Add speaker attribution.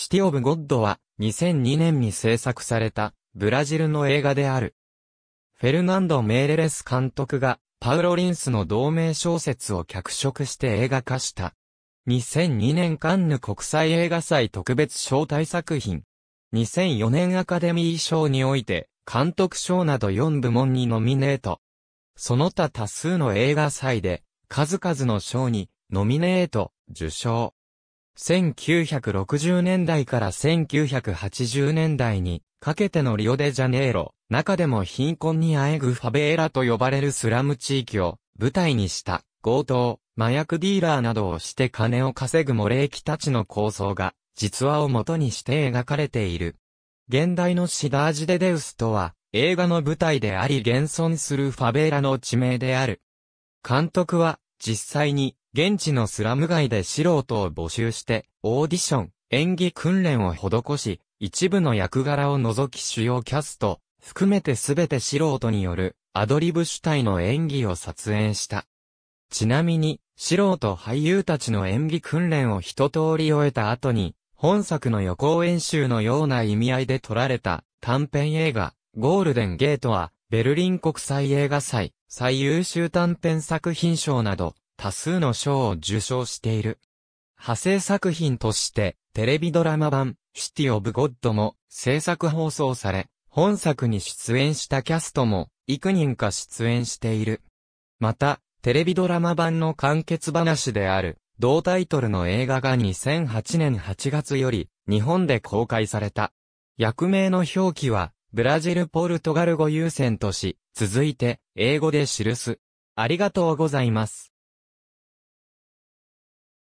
Speaker 1: シティ・オブ・ゴッ
Speaker 2: ドは2002年に制作されたブラジルの映画である。フェルナンド・メーレレス監督がパウロ・リンスの同名小説を脚色して映画化した。2002年カンヌ国際映画祭特別招待作品。2004年アカデミー賞において監督賞など4部門にノミネート。その他多数の映画祭で数々の賞にノミネート、受賞。1960年代から1980年代にかけてのリオデジャネイロ、中でも貧困にあえぐファベーラと呼ばれるスラム地域を舞台にした強盗、麻薬ディーラーなどをして金を稼ぐモレーキたちの構想が実話を元にして描かれている。現代のシダージデデウスとは映画の舞台であり現存するファベーラの地名である。監督は実際に現地のスラム街で素人を募集して、オーディション、演技訓練を施し、一部の役柄を除き主要キャスト、含めてすべて素人によるアドリブ主体の演技を撮影した。ちなみに、素人俳優たちの演技訓練を一通り終えた後に、本作の予行演習のような意味合いで撮られた短編映画、ゴールデンゲートは、ベルリン国際映画祭、最優秀短編作品賞など、多数の賞を受賞している。派生作品として、テレビドラマ版、シティ・オブ・ゴッドも制作放送され、本作に出演したキャストも、幾人か出演している。また、テレビドラマ版の完結話である、同タイトルの映画が2008年8月より、日本で公開された。役名の表記は、ブラジル・ポルトガル語優先とし、続いて、英語で記す。ありがとうございます。